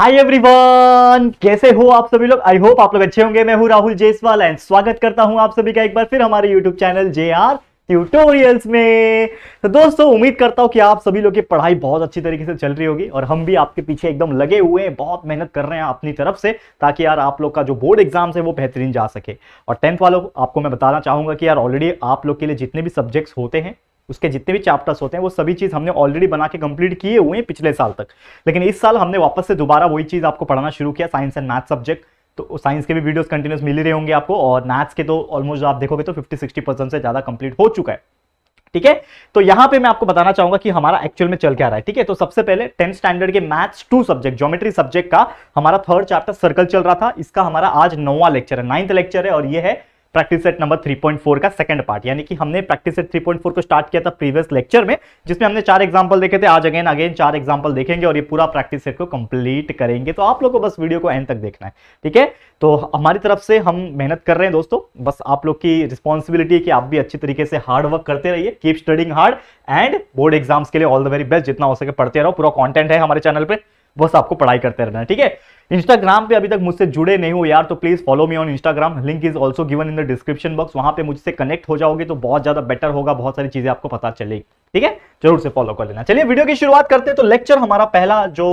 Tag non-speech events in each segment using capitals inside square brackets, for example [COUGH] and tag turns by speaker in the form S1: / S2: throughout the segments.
S1: hi everyone कैसे हो आप सभी लोग आई होप आप लोग अच्छे होंगे मैं हूं राहुल जेसवाल एंड स्वागत करता हूं आप सभी का एक बार फिर हमारे YouTube channel J R tutorials में तो दोस्तों उम्मीद करता हूं कि आप सभी लोग की पढ़ाई बहुत अच्छी तरीके से चल रही होगी और हम भी आपके पीछे एकदम लगे हुए हैं बहुत मेहनत कर रहे हैं अपनी तरफ से ताकि यार आप लोग का जो बोर्ड एग्जाम्स है वो बेहतरीन जा सके और टेंथ वालों आपको मैं बताना चाहूंगा कि यार ऑलरेडी आप लोग के लिए जितने भी सब्जेक्ट्स होते हैं उसके जितने भी चैप्टर्स होते हैं वो सभी चीज़ हमने ऑलरेडी बना के कंप्लीट किए हुए हैं पिछले साल तक लेकिन इस साल हमने वापस से दोबारा वही चीज़ आपको पढ़ाना शुरू किया साइंस एंड मैथ सब्जेक्ट तो साइंस के भी वीडियोस कंटिन्यूस मिल रहे होंगे आपको और मैथ्स के तो ऑलमोस्ट आप देखोगे तो फिफ्टी सिक्सटी परसेंट से ज़्यादा कंप्लीट हो चुका है ठीक है तो यहां पे मैं आपको बताना चाहूंगा कि हमारा एक्चुअल में चल क्या रहा है ठीक है तो सबसे पहले टेंथ स्टैंडर्ड के maths two subject geometry subject का हमारा थर्ड चैप्टर सर्कल चल रहा था इसका हमारा आज नौवा लेक्चर है नाइन्थ लेक्चर है और ये है प्रैक्टिस सेट नंबर 3.4 का सेकंड पार्ट यानी कि हमने प्रैक्टिस सेट 3.4 को स्टार्ट किया था प्रीवियस लेक्चर में जिसमें हमने चार एग्जांपल देखे थे आज अगेन अगेन चार एग्जांपल देखेंगे और ये पूरा प्रैक्टिस सेट को कंप्लीट करेंगे तो आप लोग को बस वीडियो को एंड तक देखना है ठीक है तो हमारी तरफ से हम मेहनत कर रहे हैं दोस्तों बस आप लोग की रिस्पॉन्सिबिलिटी है कि आप भी अच्छी तरीके से हार्ड वर्क करते रहिए keep studying hard and board exams के लिए ऑल द वेरी बेस्ट जितना हो सके पढ़ते रहो पूरा कॉन्टेंट है हमारे चैनल पर बस आपको पढ़ाई करते रहना ठीक है इंस्टाग्राम पे अभी तक मुझसे जुड़े नहीं हो यार तो please follow me on Instagram link is also given in the description box वहां पे मुझसे कनेक्ट हो जाओगे तो बहुत ज्यादा बेटर होगा बहुत सारी चीजें आपको पता चलेगी ठीक है जरूर से फॉलो कर लेना चलिए वीडियो की शुरुआत करते हैं तो लेक्चर हमारा पहला जो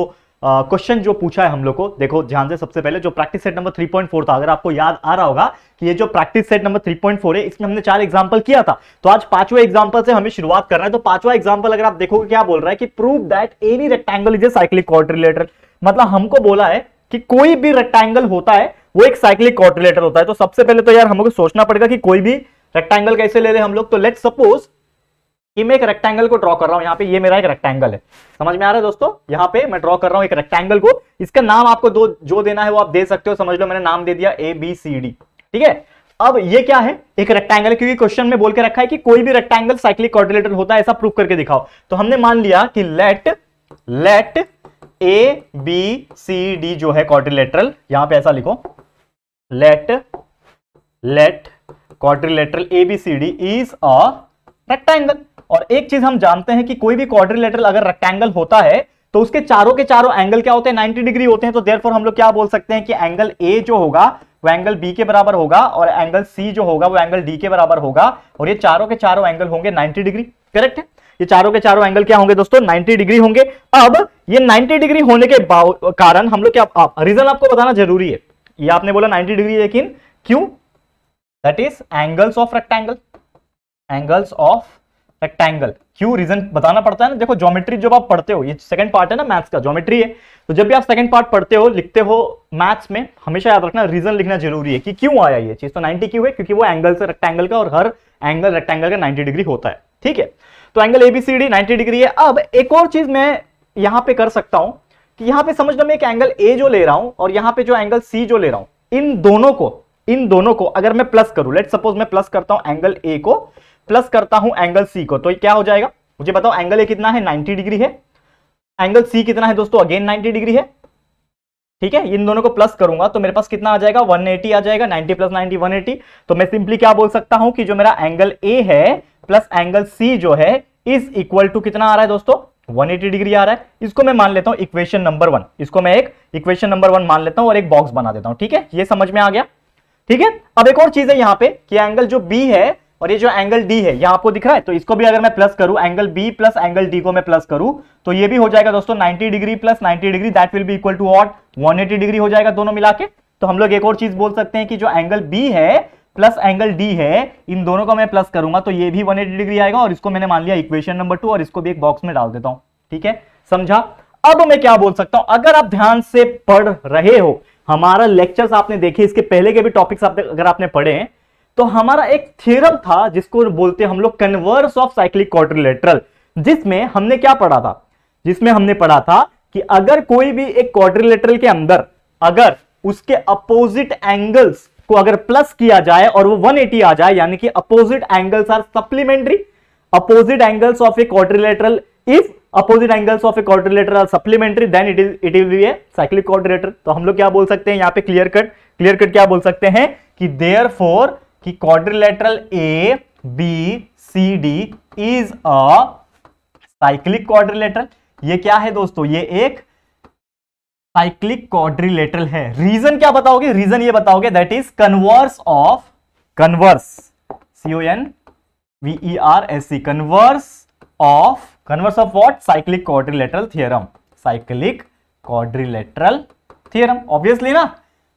S1: क्वेश्चन uh, जो पूछा है हम लोग को देखो ध्यान से सबसे पहले जो प्रैक्टिस सेट नंबर 3.4 था अगर आपको याद आ रहा होगा कि ये जो प्रैक्टिस सेट नंबर 3.4 है इसमें हमने चार एग्जांपल किया था तो आज पांचवे एग्जांपल से हमें शुरुआत करना है तो पांचवा एग्जांपल अगर आप देखोगे क्या बोल रहा है कि prove that any rectangle is a cyclic quadrilateral मतलब हमको बोला है कि कोई भी रेक्टेंगल होता है वो एक साइक्लिक कॉर्डिलेटर होता है तो सबसे पहले तो यार हमको सोचना पड़ेगा कि कोई भी रेक्टेंगल कैसे ले रहे हम लोग तो लेट सपोज कि मैं एक रेक्टेंगल को ड्रॉ कर रहा हूं यहाँ पे ये मेरा एक रेक्टेंगल है समझ में आ रहा है दोस्तों यहाँ पे मैं ड्रॉ कर रहा हूँ एक रेक्टेंगल को इसका नाम आपको दो जो देना है वो आप दे सकते हो समझ लो मैंने नाम दे दिया ए बी सी डी ठीक है अब ये क्या है एक रेक्टेंगल है क्योंकि क्वेश्चन में बोल के रखा है कि कोई भी रेक्टेंगल साइक्लिक कॉर्डिलेटर होता है ऐसा प्रूव करके दिखाओ तो हमने मान लिया कि let let A B C D जो है क्वाड्रिलेटरल यहां पे ऐसा लिखो let let quadrilateral A B C D is a rectangle और एक चीज हम जानते हैं कि कोई भी क्वाड्रिलेटरल अगर रेक्टेंगल होता है तो उसके चारों के चारों एंगल क्या होते हैं 90 डिग्री होते हैं तो देयरफॉर हम लोग क्या बोल सकते हैं कि एंगल ए जो होगा वो एंगल बी के बराबर होगा और एंगल सी जो होगा वो एंगल डी के बराबर होगा और ये चारों के चारों एंगल होंगे 90 डिग्री करेक्ट है ये चारों के चारों एंगल क्या होंगे दोस्तों 90 डिग्री होंगे अब ये 90 डिग्री होने के कारण हम लोग क्या आप, रीजन आपको बताना जरूरी है ये आपने बोला 90 डिग्री लेकिन क्यों that is angles of rectangle angles of rectangle क्यों रीजन बताना पड़ता है ना देखो ज्योमेट्री जब आप पढ़ते हो ये सेकंड पार्ट है ना मैथ्स का ज्योमेट्री है तो जब भी आप सेकंड पार्ट पढ़ते हो लिखते हो मैथ्स में हमेशा याद रखना रीजन लिखना जरूरी है कि क्यों आया ये चीज तो 90 क्यों है क्योंकि वो एंगल से रेक्टेंगल का और हर एंगल रेक्टेंगल का 90 डिग्री होता है ठीक है तो एंगल एबीसीडी 90 डिग्री है अब एक और चीज मैं यहां पे कर सकता हूं कि यहां पे लो मैं एक एंगल ए जो ले रहा हूं और यहां पे जो एंगल सी जो ले रहा हूं इन दोनों को इन दोनों को अगर मैं प्लस करूं लेट सपोज मैं प्लस करता हूं एंगल ए को प्लस करता हूं एंगल सी को तो क्या हो जाएगा मुझे बताओ एंगल ए कितना है 90 डिग्री है एंगल सी कितना है दोस्तों अगेन 90 डिग्री है ठीक है इन दोनों को प्लस करूंगा तो मेरे पास कितना आ जाएगा 180 आ जाएगा 90 प्लस 90 180 तो मैं सिंपली क्या बोल सकता हूं कि जो मेरा एंगल ए है प्लस एंगल सी जो है इज इक्वल टू कितना आ रहा है दोस्तों 180 डिग्री आ रहा है इसको मैं मान लेता हूं इक्वेशन नंबर वन इसको मैं एक इक्वेशन नंबर वन मान लेता हूं और एक बॉक्स बना देता हूं ठीक है ये समझ में आ गया ठीक है अब एक और चीज है यहां पे कि एंगल जो बी है और ये जो एंगल डी है यहां आपको दिख रहा है तो इसको भी अगर मैं प्लस करूं angle B plus angle D को मैं प्लस करूं तो ये भी हो जाएगा दोस्तों 90 degree plus 90 degree that will be equal to what 180 degree हो जाएगा दोनों मिला के तो हम लोग एक और चीज बोल सकते हैं कि जो एंगल बी है प्लस एंगल डी है इन दोनों को मैं प्लस करूंगा तो ये भी 180 डिग्री आएगा और इसको मैंने मान लिया इक्वेशन नंबर टू और इसको भी एक बॉक्स में डाल देता हूं ठीक है समझा अब मैं क्या बोल सकता हूं अगर आप ध्यान से पढ़ रहे हो हमारा लेक्चर्स आपने देखे इसके पहले के भी टॉपिक्स आप अगर आपने पढ़े हैं तो हमारा एक थियरम था जिसको बोलते हम लोग कन्वर्स ऑफ साइक्लिक क्वार्टरलेटरल जिसमें हमने क्या पढ़ा था जिसमें हमने पढ़ा था कि अगर कोई भी एक क्वार्टरलेटरल के अंदर अगर उसके अपोजिट एंगल्स को अगर प्लस किया जाए और वो 180 आ जाए यानी कि opposite angles are supplementary opposite angles of a quadrilateral if opposite angles of a quadrilateral are supplementary then it is it is a cyclic quadrilateral तो हम लोग क्या बोल सकते हैं यहां पे क्लियर कट क्लियर कट क्या बोल सकते हैं कि देयर फोर की quadrilateral A B C D is a cyclic quadrilateral ये क्या है दोस्तों ये एक साइक्लिक क्वाड्रिलेटरल है रीजन क्या बताओगे रीजन ये बताओगे that is converse of converse C O N V E R S C converse of converse of what cyclic quadrilateral theorem cyclic quadrilateral theorem obviously ना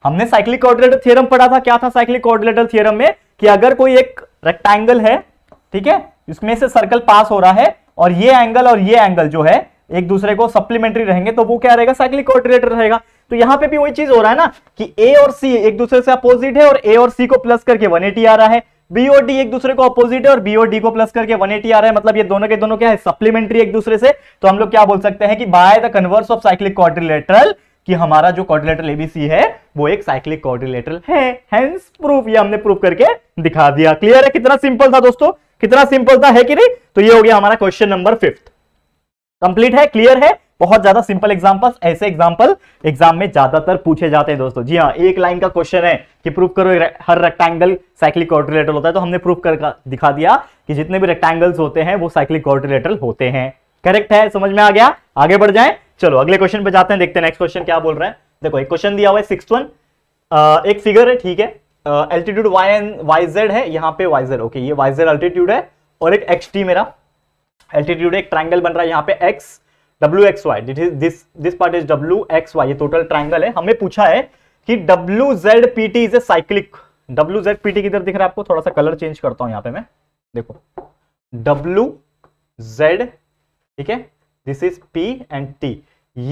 S1: हमने साइक्लिक क्वाड्रिलेटरल थियरम पढ़ा था क्या था साइक्लिक क्वाड्रिलेटरल थियरम में कि अगर कोई एक रेक्टेंगल है ठीक है इसमें से सर्कल पास हो रहा है और ये एंगल और ये एंगल जो है एक दूसरे को सप्लीमेंट्री रहेंगे तो वो क्या रहेगा साइक्लिक कोऑर्डिनेटर रहेगा तो यहाँ पे भी वही चीज हो रहा है ना कि ए और सी एक दूसरे से अपोजिट है और ए और सी को प्लस करके 180 आ रहा है बीओ डी एक दूसरे को अपोजिट है और बीओ डी को प्लस करके 180 आ रहा है मतलब ये दोनों के दोनों क्या है सप्लीमेंट्री एक दूसरे से तो हम लोग क्या बोल सकते हैं कि by the converse of cyclic quadrilateral कि हमारा जो कॉर्डिलेटर एबीसी है वो एक साइक्लिक कॉर्डिलेटरल है हेंस प्रूफ ये हमने प्रूफ करके दिखा दिया क्लियर है कितना सिंपल था दोस्तों कितना सिंपल था है कि नहीं तो ये हो गया हमारा क्वेश्चन नंबर फिफ्थ कंप्लीट है क्लियर है बहुत ज्यादा सिंपल एग्जाम्पल ऐसे एग्जाम्पल एग्जाम में ज्यादातर पूछे जाते हैं दोस्तों जी हाँ एक लाइन का क्वेश्चन है कि प्रूफ करो हर रेक्टेंगल साइक्लिक कॉर्डिलेटरल होता है तो हमने प्रूफ कर दिखा दिया कि जितने भी रेक्टेंगल्स होते हैं वो साइक्लिक कॉर्डिलेटरल होते हैं करेक्ट है समझ में आ गया आगे बढ़ जाए चलो अगले क्वेश्चन पे जाते हैं देखते हैं नेक्स्ट क्वेश्चन क्या बोल रहे हैं देखो एक क्वेश्चन दिया हुआ है सिक्स वन एक फिगर है ठीक है altitude Y N Y Z है यहाँ पे वाई जेड ओके ये वाई जेड अल्टीट्यूड है और एक एक्स मेरा एल्टीट्यूड एक ट्राइंगल बन रहा है यहाँ पे X W X Y this this part is W X Y ये टोटल ट्राइंगल है हमें पूछा है कि W Z P T is a cyclic W Z P T किधर दिख रहा है आपको थोड़ा सा कलर चेंज करता हूं यहाँ पे मैं देखो डब्ल्यू जेड ठीक है this is P and T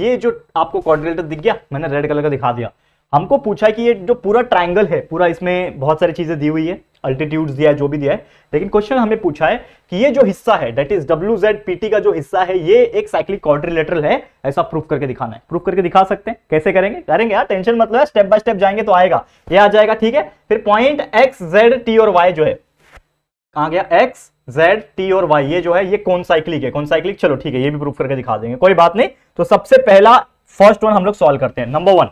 S1: ये जो आपको कॉर्डिनेटर दिख गया मैंने रेड कलर का दिखा दिया हमको पूछा है कि ये जो पूरा ट्राइंगल है पूरा इसमें बहुत सारी चीजें दी हुई है अल्टीट्यूड दिया है जो भी दिया है लेकिन क्वेश्चन हमें पूछा है कि ये जो हिस्सा है that is W Z PT का जो हिस्सा है ये एक साइक्लिक कॉन्ट्रीलेटरल है ऐसा प्रूफ करके दिखाना है प्रूफ करके दिखा सकते हैं कैसे करेंगे करेंगे यार टेंशन मतलब है स्टेप बाय स्टेप जाएंगे तो आएगा ये आ जाएगा ठीक है फिर पॉइंट एक्स जेड टी और वाई जो है कहा गया एक्स जेड टी और वाई ये जो है ये कौन साइक्लिक है कौन साइक्लिक चलो ठीक है ये भी प्रूफ करके दिखा देंगे कोई बात नहीं तो सबसे पहला फर्स्ट वन हम लोग सॉल्व करते हैं नंबर वन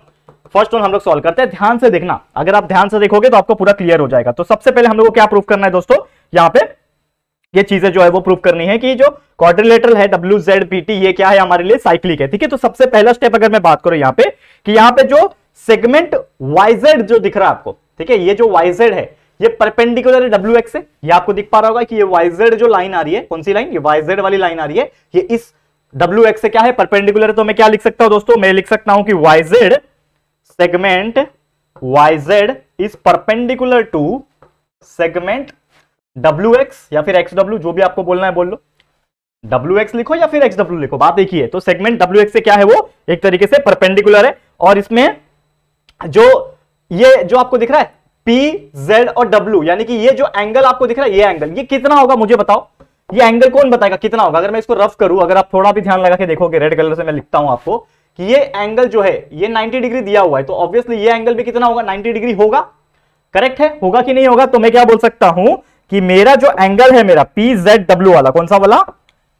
S1: फर्स्ट वन हम लोग सॉल्व करते हैं ध्यान से देखना अगर आप ध्यान से देखोगे तो आपको पूरा क्लियर हो जाएगा तो सबसे पहले हम लोग को क्या प्रूफ करना है दोस्तों यहाँ पे ये चीजें जो है वो प्रूफ करनी है कि जो क्वाड्रिलेटरल है डब्ल्यू जेड पी टी ये क्या है हमारे लिए साइक्लिक है ठीक है तो सबसे पहला स्टेप अगर मैं बात करूं यहाँ पे कि यहाँ पे जो सेगमेंट वाइजेड जो दिख रहा है आपको ठीक है ये जो वाइजेड है ये परपेंडिकुलर है डब्ल्यू एक्स से ये आपको दिख पा रहा होगा कि ये वाइजेड जो लाइन आ रही है कौन सी लाइन ये वाइजेड वाली लाइन आ रही है ये इस डब्ल्यू एक्स से क्या है परपेंडिकुलर है तो मैं क्या लिख सकता हूं दोस्तों मैं लिख सकता हूं कि YZ Z yz perpendicular to segment W wx या फिर xw जो भी आपको बोलना है बोल लो wx लिखो या फिर xw लिखो बात एक ही है तो सेगमेंट wx से क्या है वो एक तरीके से परपेंडिकुलर है और इसमें जो ये जो आपको दिख रहा है पी जेड और डब्ल्यू यानी कि ये जो एंगल आपको दिख रहा है ये एंगल ये कितना होगा मुझे बताओ ये एंगल कौन बताएगा कितना होगा अगर मैं इसको रफ करूं अगर आप थोड़ा भी ध्यान लगा के देखोगे रेड कलर से मैं लिखता हूं आपको कि ये एंगल जो है ये 90 डिग्री दिया हुआ है तो ऑब्वियसली ये एंगल भी कितना होगा 90 डिग्री होगा करेक्ट है होगा कि नहीं होगा तो मैं क्या बोल सकता हूं कि मेरा जो एंगल है मेरा पी जेड डब्ल्यू वाला कौन सा वाला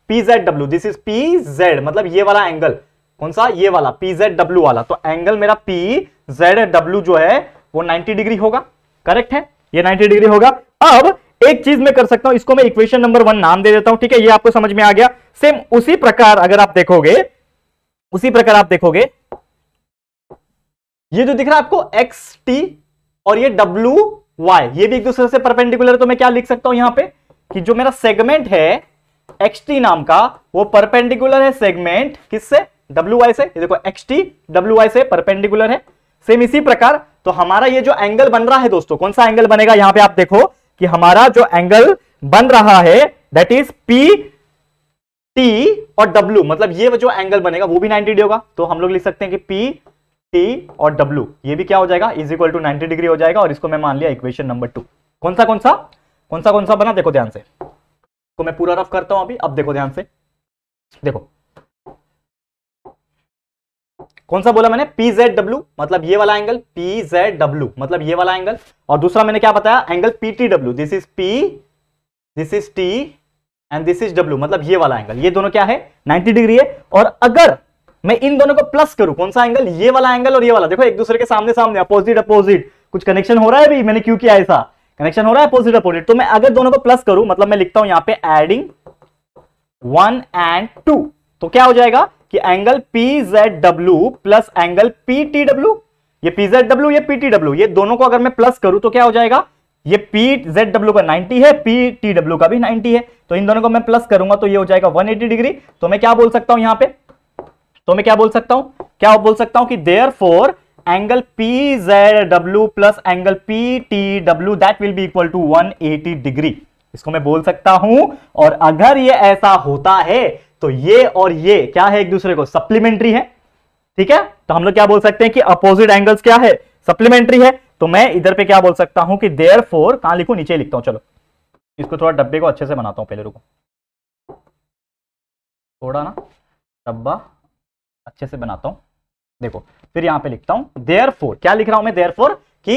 S1: P Z W this is P Z मतलब ये वाला एंगल कौन सा ये वाला पी जेड डब्ल्यू वाला तो एंगल मेरा पी जेड डब्ल्यू जो है वो नाइनटी डिग्री होगा करेक्ट है ये 90 डिग्री होगा अब एक चीज मैं कर सकता हूं इसको मैं इक्वेशन नंबर वन नाम दे देता हूं ठीक है ये आपको समझ में आ गया सेम उसी प्रकार अगर आप देखोगे उसी प्रकार आप देखोगे ये जो दिख रहा है आपको एक्स टी और ये डब्ल्यू वाई ये भी एक दूसरे से परपेंडिकुलर तो मैं क्या लिख सकता हूं यहां पे कि जो मेरा सेगमेंट है एक्स टी नाम का वो परपेंडिकुलर है सेगमेंट किससे डब्ल्यू वाई से ये देखो एक्स टी डब्ल्यू वाई से परपेंडिकुलर है सेम इसी प्रकार तो हमारा ये जो एंगल बन रहा है दोस्तों कौन सा एंगल बनेगा यहां पे आप देखो कि हमारा जो एंगल बन रहा है दैट इज पी टी और डब्ल्यू मतलब ये जो एंगल बनेगा वो भी 90 डिग्री होगा तो हम लोग लिख सकते हैं कि पी टी और डब्ल्यू ये भी क्या हो जाएगा is equal to ninety degree हो जाएगा और इसको मैं मान लिया इक्वेशन नंबर टू कौन सा कौन सा कौन सा कौन सा बना देखो ध्यान से तो मैं पूरा रफ करता हूं अभी अब देखो ध्यान से देखो कौन सा बोला मैंने पी जेड डब्ल्यू मतलब ये वाला एंगल पी जेड डब्ल्यू मतलब ये वाला एंगल और दूसरा मैंने क्या बताया angle P T W this is P this is T and this is W मतलब ये वाला एंगल ये दोनों क्या है नाइनटी डिग्री है और अगर मैं इन दोनों को प्लस करूं कौन सा एंगल ये वाला एंगल और ये वाला देखो एक दूसरे के सामने सामने अपोजिट अपोजिट कुछ कनेक्शन हो रहा है भी मैंने क्यों किया ऐसा कनेक्शन हो रहा है अपोजिट अपोजिट तो मैं अगर दोनों को प्लस करूं मतलब मैं लिखता हूं यहां पे एडिंग वन एंड टू तो क्या हो जाएगा कि angle P Z W plus angle P T W ये पी जेड डब्ल्यू ये पी टी डब्ल्यू ये दोनों को अगर मैं प्लस करूं तो क्या हो जाएगा ये पी जेड डब्ल्यू का 90 है पी टी डब्ल्यू का भी 90 है तो इन दोनों को मैं प्लस करूंगा तो ये हो जाएगा 180 डिग्री तो मैं क्या बोल सकता हूं यहां पे तो मैं क्या बोल सकता हूं क्या बोल सकता हूं कि therefore angle P Z W plus angle P T W that will be equal to one eighty degree इसको मैं बोल सकता हूं और अगर ये ऐसा होता है तो ये और ये क्या है एक दूसरे को सप्लीमेंट्री है ठीक है तो हम लोग क्या बोल सकते हैं कि अपोजिट एंगल्स क्या है सप्लीमेंट्री है तो मैं इधर पे क्या बोल सकता हूं कि देयर फोर कहां लिखू नीचे लिखता हूं चलो इसको थोड़ा डब्बे को अच्छे से बनाता हूं पहले रुको थोड़ा ना डब्बा अच्छे से बनाता हूं देखो फिर यहां पे लिखता हूं देयर फोर क्या लिख रहा हूं मैं देयर फोर कि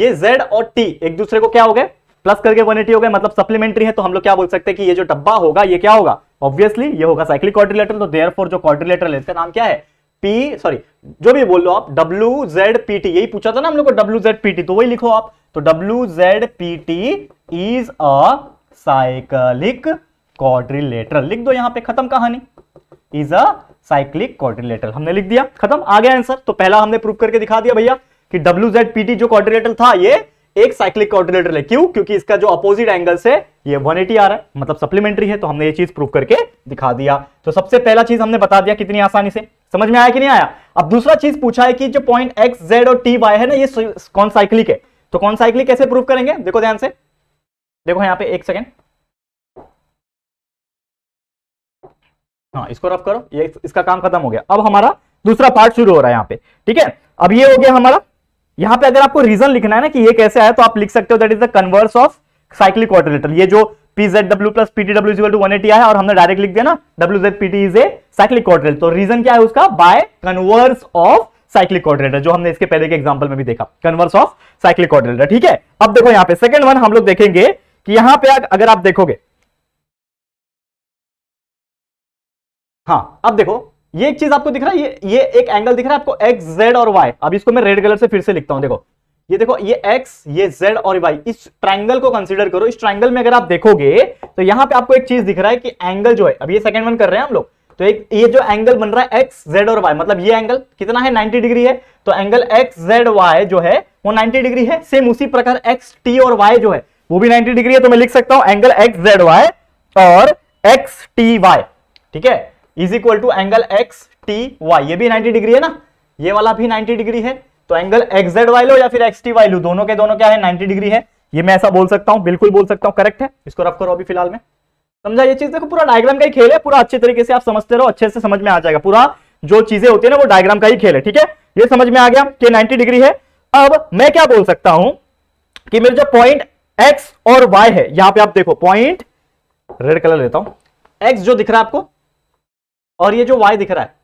S1: ये जेड और टी एक दूसरे को क्या हो गए प्लस करके वन हो गए मतलब सप्लीमेंट्री है तो हम लोग क्या बोल सकते हैं कि ये जो डब्बा होगा ये क्या होगा ऑब्वियसली ये होगा साइक्लिक क्वाड्रिलेटरल तो देयर फोर जो क्वाड्रिलेटरल है इसका नाम क्या है पी सॉरी जो भी बोल लो आप डब्ल्यू जेड पी टी यही पूछा था ना हम लोग को डब्ल्यू जेड पी टी तो वही लिखो आप तो W Z P T is a cyclic quadrilateral लिख दो यहां पे खत्म कहानी इज अ साइक्लिक क्वाड्रिलेटरल हमने लिख दिया खत्म आ गया आंसर तो पहला हमने प्रूव करके दिखा दिया भैया कि डब्ल्यू जेड पी टी जो क्वाड्रिलेटरल था ये एक साइक्लिक कोऑर्डिनेटर ले क्यों क्योंकि इसका जो अपोजिट एंगल है ये 180 आ रहा है मतलब सप्लीमेंट्री है तो हमने ये चीज प्रूव करके दिखा दिया तो सबसे पहला चीज हमने बता दिया कितनी आसानी से समझ में आया कि नहीं आया अब दूसरा चीज पूछा है कि जो पॉइंट एक्स जेड और टी वाई है ना ये कौन साइक्लिक है तो कौन साइक्लिक कैसे प्रूव करेंगे देखो ध्यान से देखो यहां पर एक सेकेंड हाँ इसको रफ करो ये इसका काम खत्म हो गया अब हमारा दूसरा पार्ट शुरू हो रहा है यहाँ पे ठीक है अब ये हो गया हमारा यहां पे अगर आपको रीजन लिखना है ना कि ये कैसे आया तो आप लिख सकते हो that is the converse of cyclic quadrilateral ये जो PZW plus PTW is equal to 180 आया और हमने डायरेक्ट लिख दिया ना WZPT is a cyclic quadrant तो रीजन क्या है उसका by converse of cyclic quadrilateral जो हमने इसके पहले के एग्जाम्पल में भी देखा कन्वर्स ऑफ साइक्लिक कोऑर्डिनेटर ठीक है अब देखो यहां पर सेकंड वन हम लोग देखेंगे कि यहां पर अगर आप देखोगे हाँ अब देखो ये एक चीज आपको दिख रहा है ये ये एक एंगल दिख रहा है आपको एक्स जेड और वाई अब इसको मैं रेड कलर से फिर से लिखता हूं देखो ये देखो ये एक्स ये जेड और वाई इस ट्राइंगल को कंसीडर करो इस ट्राइंगल में अगर आप देखोगे तो यहां पे आपको एक चीज दिख रहा है कि एंगल जो है अब ये सेकंड वन कर रहे हैं हम लोग तो एक ये जो एंगल बन रहा है एक्स जेड और वाई मतलब ये एंगल कितना है 90 डिग्री है तो एंगल एक्स जेड वाई जो है वो 90 डिग्री है सेम उसी प्रकार एक्स टी और वाई जो है वो भी 90 डिग्री है तो मैं लिख सकता हूं एंगल एक्स जेड वाई और एक्स टी वाई ठीक है is equal to angle X T Y ये भी 90 डिग्री है ना ये वाला भी 90 डिग्री है तो एंगल एक्स जेड वाई लो या फिर एक्स टी वाई लो दोनों के दोनों क्या है 90 डिग्री है ये मैं ऐसा बोल सकता हूँ बिल्कुल बोल सकता हूँ करेक्ट है इसको रफ करो अभी फिलहाल में समझा ये चीज देखो पूरा डायग्राम का ही खेल है पूरा अच्छे तरीके से आप समझते रहो अच्छे से समझ में आ जाएगा पूरा जो चीजें होती है ना वो डायग्राम का ही खेल है ठीक है ये समझ में आ गया कि नाइनटी डिग्री है अब मैं क्या बोल सकता हूं कि मेरे जो पॉइंट एक्स और वाई है यहां पे आप देखो पॉइंट रेड कलर लेता हूं एक्स जो दिख रहा है आपको और ये जो वाई दिख रहा है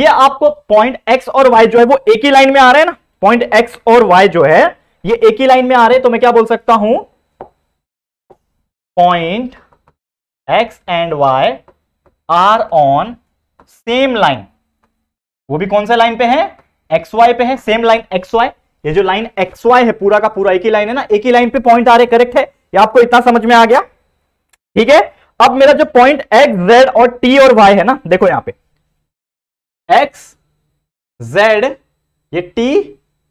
S1: ये आपको पॉइंट एक्स और वाई जो है वो एक ही लाइन में आ रहे हैं ना पॉइंट एक्स और वाई जो है ये एक ही लाइन में आ रहे हैं तो मैं क्या बोल सकता हूं point X and Y are on same line वो भी कौन सा लाइन पे है एक्स वाई पे है सेम लाइन एक्स वाई ये जो लाइन एक्स वाई है पूरा का पूरा एक ही लाइन है ना एक ही लाइन पे पॉइंट आ रहे करेक्ट है ये आपको इतना समझ में आ गया ठीक है अब मेरा जो पॉइंट एक्स जेड और टी और वाई है ना देखो यहां पे एक्स जेड ये टी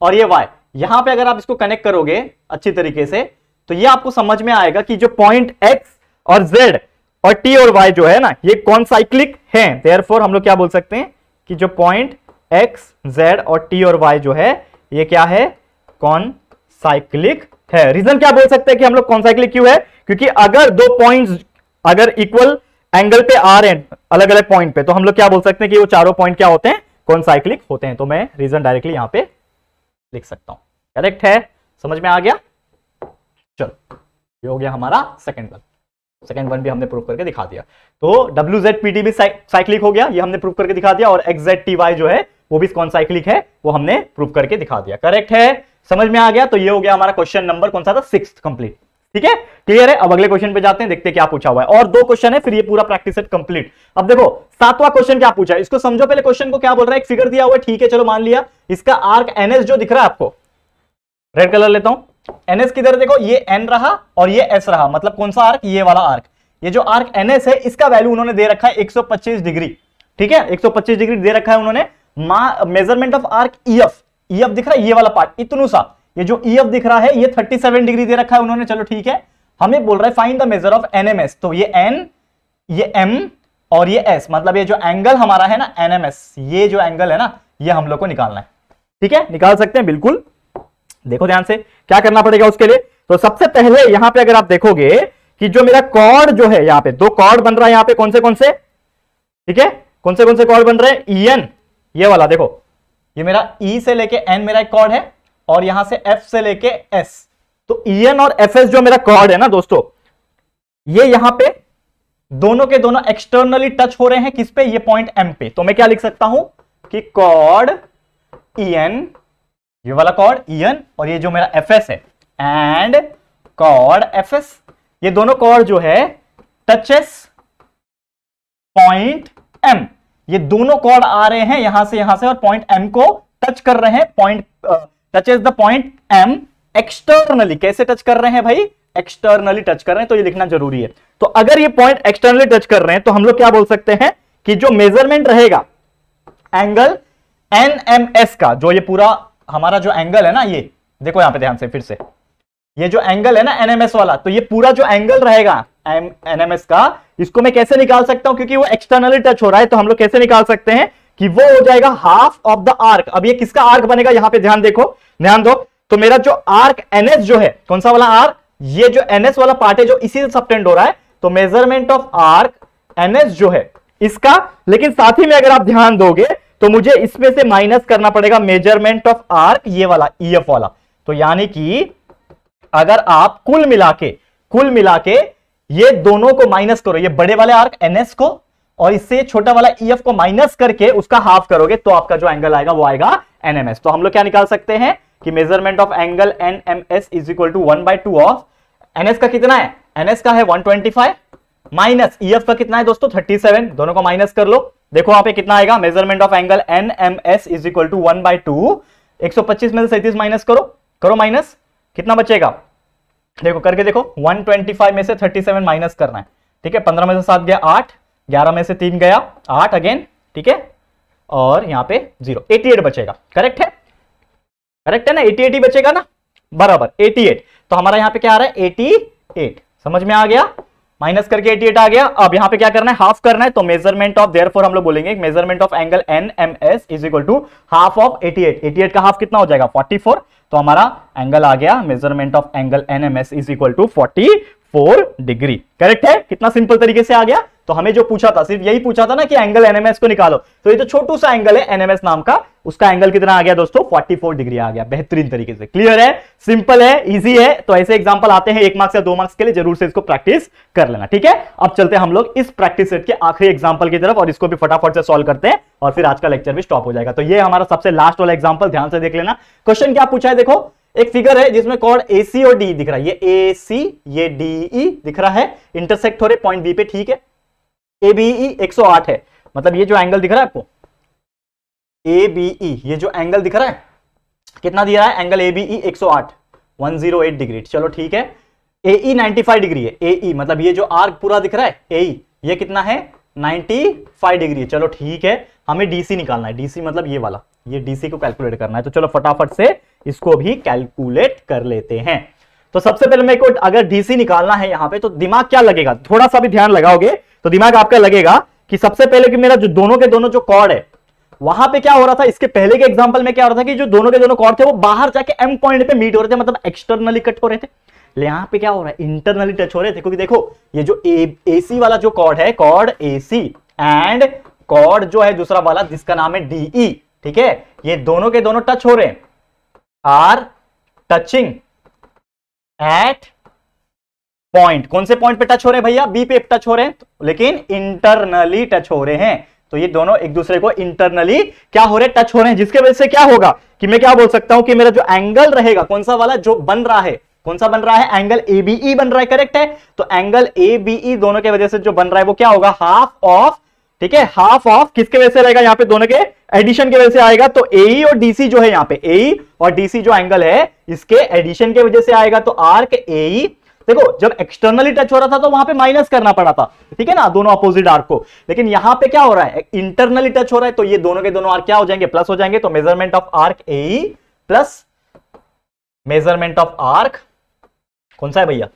S1: और ये वाई यहां पे अगर आप इसको कनेक्ट करोगे अच्छी तरीके से तो ये आपको समझ में आएगा कि जो पॉइंट एक्स और जेड और टी और वाई जो है ना ये साइक्लिक है देयरफॉर हम लोग क्या बोल सकते हैं कि जो पॉइंट एक्स जेड और टी और वाई जो है ये क्या है कौन साइक्लिक है रीजन क्या बोल सकते हैं कि हम लोग कौन साइक्लिक क्यों है क्योंकि अगर दो पॉइंट्स अगर इक्वल एंगल पे आ रहे हैं अलग अलग पॉइंट पे तो हम लोग क्या बोल सकते हैं कि वो चारों पॉइंट क्या होते हैं कौन साइक्लिक होते हैं तो मैं रीजन डायरेक्टली यहां पे लिख सकता हूं करेक्ट है समझ में आ गया चलो ये हो गया हमारा सेकंड वन सेकंड वन भी हमने प्रूव करके दिखा दिया तो डब्ल्यू जेड पी डी भी साइक्लिक हो गया ये हमने प्रूव करके दिखा दिया और एक्जेड टी वाई जो है वो भी कौन साइक्लिक है वो हमने प्रूव करके दिखा दिया करेक्ट है समझ में आ गया तो ये हो गया हमारा क्वेश्चन नंबर कौन सा था सिक्स कंप्लीट ठीक है क्लियर है अब अगले क्वेश्चन पे जाते हैं देखते हैं क्या पूछा हुआ है और दो क्वेश्चन है फिर ये पूरा प्रैक्टिस सेट कंप्लीट अब देखो सातवां क्वेश्चन क्या पूछा है इसको समझो पहले क्वेश्चन को क्या बोल रहा है एक फिगर दिया हुआ है ठीक है चलो मान लिया इसका आर्क एनएस जो दिख रहा है आपको रेड कलर लेता हूं एनएस किधर देखो ये एन रहा और ये एस रहा मतलब कौन सा आर्क ये वाला आर्क ये जो आर्क एनएस है इसका वैल्यू उन्होंने दे रखा है 125 डिग्री ठीक है 125 डिग्री दे रखा है उन्होंने measurement of arc EF EF दिख रहा है ये वाला पार्ट इतनु सा ये जो ई e एफ दिख रहा है ये 37 डिग्री दे रखा है उन्होंने चलो ठीक है हमें बोल रहा है find the measure of NMS तो ये एन ये एम और ये एस मतलब ये जो एंगल हमारा है ना एस ये जो एंगल है ना ये हम लोग को निकालना है ठीक है निकाल सकते हैं बिल्कुल देखो ध्यान से क्या करना पड़ेगा उसके लिए तो सबसे पहले यहां पे अगर आप देखोगे कि जो मेरा कॉर्ड जो है यहां पे दो कॉर्ड बन रहा है यहां पे कौन से कौन से ठीक है कौन से कौन से कॉर्ड बन रहे हैं ई e एन ये वाला देखो ये मेरा ई e से लेके एन मेरा एक कॉर्ड है और यहां से एफ से लेके एस तो ई एन और एफ एस जो मेरा कॉर्ड है ना दोस्तों ये यहां पे दोनों के दोनों एक्सटर्नली टच हो रहे हैं किस पे ये पॉइंट एम पे तो मैं क्या लिख सकता हूं कि कॉर्ड एन ये वाला कॉर्ड एन और ये जो मेरा एफ एस है एंड कॉर्ड एफ एस ये दोनों कॉर्ड जो है टचेस पॉइंट एम ये दोनों कॉर्ड आ रहे हैं यहां से यहां से और पॉइंट एम को टच कर रहे हैं point touches the point M externally कैसे टच कर रहे हैं भाई एक्सटर्नली टच कर रहे हैं तो ये लिखना जरूरी है तो अगर ये पॉइंट एक्सटर्नली टच कर रहे हैं तो हम लोग क्या बोल सकते हैं कि जो मेजरमेंट रहेगा एंगल एन एम एस का जो ये पूरा हमारा जो एंगल है ना ये देखो यहां पे ध्यान से फिर से ये जो एंगल है ना एस वाला तो ये पूरा जो एंगल रहेगा एस का इसको मैं कैसे निकाल सकता हूं क्योंकि वो एक्सटर्नली टच हो रहा है तो हम लोग कैसे निकाल सकते हैं कि वो हो जाएगा हाफ ऑफ द आर्क अब ये किसका आर्क बनेगा यहां पे ध्यान देखो ध्यान दो तो मेरा जो आर्क एनएस जो है कौन सा वाला आर्क ये जो एनएस वाला पार्ट है जो इसी से सब्टेंड हो रहा है तो मेजरमेंट ऑफ आर्क एनएस जो है इसका लेकिन साथ ही में अगर आप ध्यान दोगे तो मुझे इसमें से माइनस करना पड़ेगा मेजरमेंट ऑफ आर्क ये वाला ई e वाला तो यानी कि अगर आप कुल मिला के कुल मिला के ये दोनों को माइनस करो ये बड़े वाले आर्क एनएस को और इससे छोटा वाला ई e को माइनस करके उसका हाफ करोगे तो आपका जो एंगल आएगा वो आएगा एनएमएस तो हम लोग क्या निकाल सकते हैं कि measurement of angle N M S is equal to one by two of NS का कितना है एनएस का है 125 माइनस ईएफ का कितना है दोस्तों 37 दोनों को माइनस कर लो देखो वहां पे कितना आएगा measurement of angle N M S is equal to one by two एक सौ पच्चीस में से सैंतीस माइनस करो करो माइनस कितना बचेगा देखो करके देखो 125 में से 37 माइनस करना है ठीक है 15 में से सात गया आठ ग्यारह में से तीन गया आठ अगेन ठीक है और यहाँ पे जीरो एटी एट बचेगा करेक्ट है करेक्ट है ना एटी एट ही बचेगा ना बराबर एटी एट तो हमारा यहाँ पे क्या आ रहा है एटी एट समझ में आ गया माइनस करके एटी एट आ गया अब यहाँ पे क्या करना है हाफ करना है तो मेजरमेंट ऑफ देयर हम लोग बोलेंगे measurement of angle N M S is equal to half of eighty eight eighty eight का हाफ कितना हो जाएगा फोर्टी फोर तो हमारा एंगल आ गया measurement of angle N M S is equal to forty four degree correct है कितना सिंपल तरीके से आ गया तो हमें जो पूछा था सिर्फ यही पूछा था ना कि एंगल एनएमएस को निकालो तो ये जो छोटू सा एंगल है एनएमएस नाम का उसका एंगल कितना आ गया दोस्तों 44 डिग्री आ गया बेहतरीन तरीके से क्लियर है सिंपल है इजी है तो ऐसे एग्जांपल आते हैं एक मार्क्स या दो मार्क्स के लिए जरूर से इसको प्रैक्टिस कर लेना ठीक है अब चलते हैं हम लोग इस प्रैक्टिस सेट के आखिरी एग्जाम्पल की तरफ और इसको भी फटाफट से सॉल्व करते हैं और फिर आज का लेक्चर भी स्टॉप हो जाएगा तो ये हमारा सबसे लास्ट वाला एग्जाम्पल ध्यान से देख लेना क्वेश्चन क्या पूछा है देखो एक फिगर है जिसमें कॉर्ड ए सी और डी दिख रहा है ये ए सी ये डी ई e दिख रहा है इंटरसेक्ट हो रहे पॉइंट बी पे ठीक है ए ई e एक सौ आठ है मतलब ये जो एंगल दिख रहा है आपको ए बीई e, ये जो एंगल दिख रहा है कितना दिया है एंगल ए ई एक सौ आठ वन जीरो एट डिग्री चलो ठीक है A E e ninety five degree है ए ई मतलब ये जो आर्क पूरा दिख रहा है ए ई ये कितना है नाइनटी फाइव डिग्री है चलो ठीक है हमें डीसी निकालना है डीसी मतलब ये वाला ये डीसी को कैलकुलेट करना है तो चलो फटाफट से इसको भी कैलकुलेट कर लेते हैं तो सबसे पहले मेरे को अगर डीसी निकालना है यहां पे तो दिमाग क्या लगेगा थोड़ा सा भी ध्यान लगाओगे तो दिमाग आपका लगेगा कि सबसे पहले कि मेरा जो दोनों के दोनों जो कॉर्ड है वहां पे क्या हो रहा था इसके पहले के एग्जाम्पल में क्या हो रहा था कि जो दोनों के दोनों कॉर्ड थे वो बाहर जाके एम पॉइंट पे मीट हो रहे थे मतलब एक्सटर्नली कट हो रहे थे यहां पे क्या हो रहा है इंटरनली टच हो रहे थे क्योंकि देखो ये जो एसी वाला जो कॉर्ड है कॉर्ड सी एंड कॉर्ड जो है दूसरा वाला जिसका नाम है डीई e, ठीक है ये दोनों के दोनों टच हो रहे हैं आर टचिंग एट पॉइंट कौन से पॉइंट पे टच हो रहे हैं भैया बी पे टच हो रहे हैं तो लेकिन इंटरनली टच हो रहे हैं तो ये दोनों एक दूसरे को इंटरनली क्या हो रहे टच हो रहे हैं जिसके वजह से क्या होगा कि मैं क्या बोल सकता हूं कि मेरा जो एंगल रहेगा कौन सा वाला जो बन रहा है कौन सा बन रहा है एंगल ए बी ई बन रहा है करेक्ट है तो एंगल ए बी ई दोनों के वजह से जो बन रहा है वो क्या होगा हाफ ऑफ ठीक है हाफ ऑफ किसके वजह से रहेगा यहाँ पे दोनों के एडिशन के वजह से आएगा तो ए e और डीसी जो है यहाँ पे ए e और डीसी जो एंगल है इसके एडिशन के वजह से आएगा तो आर्क ए देखो जब एक्सटर्नली टच हो रहा था तो वहां पे माइनस करना पड़ा था ठीक है ना दोनों अपोजिट आर्क को लेकिन यहां पे क्या हो रहा है इंटरनली टच हो रहा है तो ये दोनों के दोनों आर्क क्या हो जाएंगे प्लस हो जाएंगे तो measurement of arc A plus measurement of arc कौन सा है भैया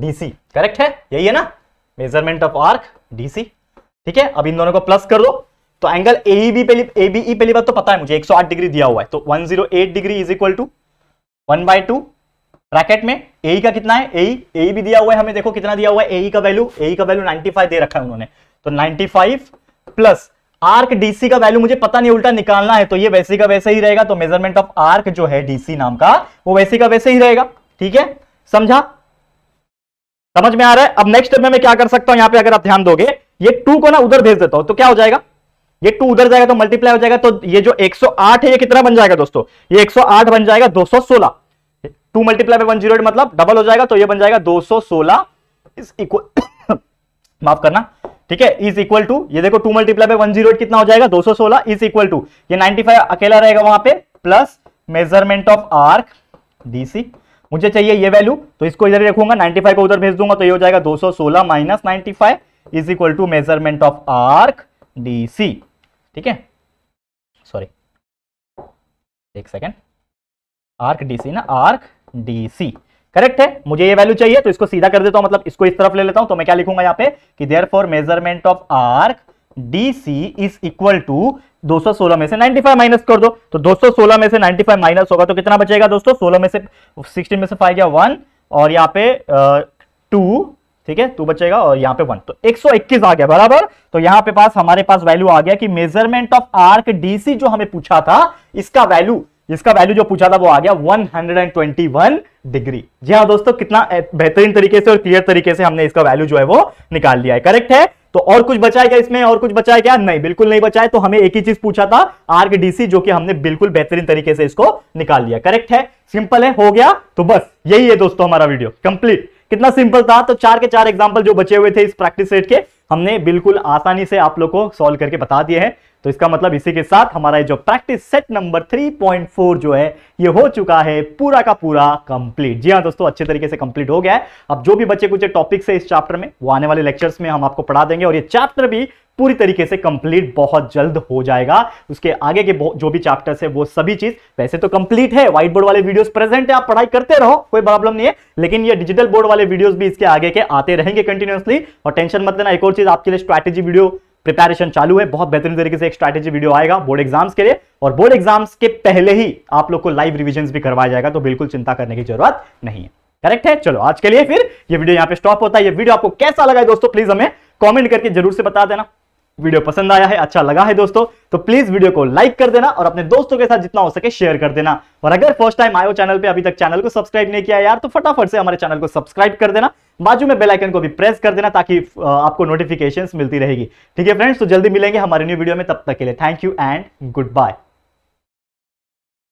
S1: डीसी करेक्ट है यही है ना मेजरमेंट ऑफ आर्क डीसी ठीक है अब इन दोनों को प्लस कर दो तो एंगल बी पहली ई e पहली बात तो पता है मुझे 108 डिग्री दिया हुआ है तो 108 degree is equal to one by two bracket में ए का कितना है ए ए भी दिया हुआ है हमें देखो कितना दिया हुआ है ए का वैल्यू ए का वैल्यू 95 दे रखा है उन्होंने तो 95 प्लस आर्क डीसी का वैल्यू मुझे पता नहीं उल्टा निकालना है तो ये वैसे का वैसे ही रहेगा तो मेजरमेंट ऑफ आर्क जो है डीसी नाम का वो वैसे का वैसे ही रहेगा ठीक है समझा समझ में आ रहा है अब नेक्स्ट स्टेप में मैं क्या कर सकता हूं यहां पे अगर आप ध्यान दोगे ये टू को ना उधर भेज देता हूं तो क्या हो जाएगा ये टू उधर जाएगा तो मल्टीप्लाई हो जाएगा तो ये जो 108 है ये कितना बन जाएगा दोस्तों ये 108 बन जाएगा 216 टू मल्टीप्लाई वन जीरो मतलब डबल हो जाएगा तो ये बन जाएगा दो सौ सोलह इज इक्वल [COUGHS] माफ करना ठीक है इज इक्वल टू ये देखो टू मल्टीप्लाई वन जीरो कितना हो जाएगा दो सौ सोलह इज इक्वल टू ये नाइनटी फाइव अकेला रहेगा वहां पे plus measurement of arc DC मुझे चाहिए ये वैल्यू तो इसको इधर ही रखूंगा फाइव को उधर भेज दूंगा तो ये हो जाएगा दो सौ सोलह minus ninety five is equal to measurement of arc DC ठीक है सॉरी एक सेकेंड आर्क डीसी ना आर्क डी सी करेक्ट है मुझे ये वैल्यू चाहिए तो इसको सीधा कर देता हूं मतलब इसको इस तरफ ले लेता हूं तो मैं क्या लिखूंगा यहां पे कि therefore measurement of arc D C is equal to 216 में से 95 माइनस कर दो तो 216 में से 95 माइनस होगा तो कितना बचेगा दोस्तों 16 में से 16 में से 5 गया 1 और यहां पे 2 ठीक है टू बचेगा और यहां पे वन तो 121 आ गया बराबर तो यहां पे पास हमारे पास वैल्यू आ गया कि मेजरमेंट ऑफ आर्क डीसी जो हमें पूछा था इसका वैल्यू जिसका वैल्यू जो पूछा था वो आ गया 121 डिग्री जी हाँ दोस्तों कितना बेहतरीन तरीके से और क्लियर तरीके से हमने इसका वैल्यू जो है वो निकाल लिया है करेक्ट है तो और कुछ बचा है क्या इसमें और कुछ बचा है क्या नहीं बिल्कुल नहीं बचा है तो हमें एक ही चीज पूछा था आर्क डीसी जो कि हमने बिल्कुल बेहतरीन तरीके से इसको निकाल लिया करेक्ट है सिंपल है हो गया तो बस यही है दोस्तों हमारा वीडियो कंप्लीट कितना सिंपल था तो चार के चार एग्जाम्पल जो बचे हुए थे इस प्रैक्टिस सेट के हमने बिल्कुल आसानी से आप लोग को सॉल्व करके बता दिए हैं तो इसका मतलब इसी के साथ हमारा जो प्रैक्टिस सेट नंबर 3.4 जो है ये हो चुका है पूरा का पूरा कंप्लीट जी हाँ दोस्तों अच्छे तरीके से कंप्लीट हो गया है अब जो भी बच्चे कुछ टॉपिक्स है इस चैप्टर में वो आने वाले लेक्चर्स में हम आपको पढ़ा देंगे और ये चैप्टर भी पूरी तरीके से कंप्लीट बहुत जल्द हो जाएगा उसके आगे के जो भी चैप्टर्स है वो सभी चीज वैसे तो कंप्लीट है व्हाइट बोर्ड वाले वीडियोस प्रेजेंट है आप पढ़ाई करते रहो कोई प्रॉब्लम नहीं है लेकिन ये डिजिटल बोर्ड वाले वीडियोस भी इसके आगे के आते रहेंगे कंटिन्यूसली और टेंशन मत लेना एक और चीज आपके लिए स्ट्रैटेजी वीडियो प्रिपेरेशन चालू है बहुत बेहतरीन तरीके से एक स्ट्रैटेजी वीडियो आएगा बोर्ड एग्जाम्स के लिए और बोर्ड एग्जाम्स के पहले ही आप लोग को लाइव रिविजन भी करवाया जाएगा तो बिल्कुल चिंता करने की जरूरत नहीं है करेक्ट है चलो आज के लिए फिर ये वीडियो यहाँ पे स्टॉप होता है ये वीडियो आपको कैसा लगा है दोस्तों प्लीज हमें कमेंट करके जरूर से बता देना वीडियो पसंद आया है अच्छा लगा है दोस्तों तो प्लीज वीडियो को लाइक कर देना और अपने दोस्तों के साथ जितना हो सके शेयर कर देना और अगर फर्स्ट टाइम आयो चैनल पे अभी तक चैनल को सब्सक्राइब नहीं किया यार तो फटाफट से हमारे चैनल को सब्सक्राइब कर देना बाजू में बेल आइकन को भी प्रेस कर देना ताकि आपको नोटिफिकेशन मिलती रहेगी ठीक है फ्रेंड्स तो जल्दी मिलेंगे हमारे न्यू वीडियो में तब तक के लिए thank you and good bye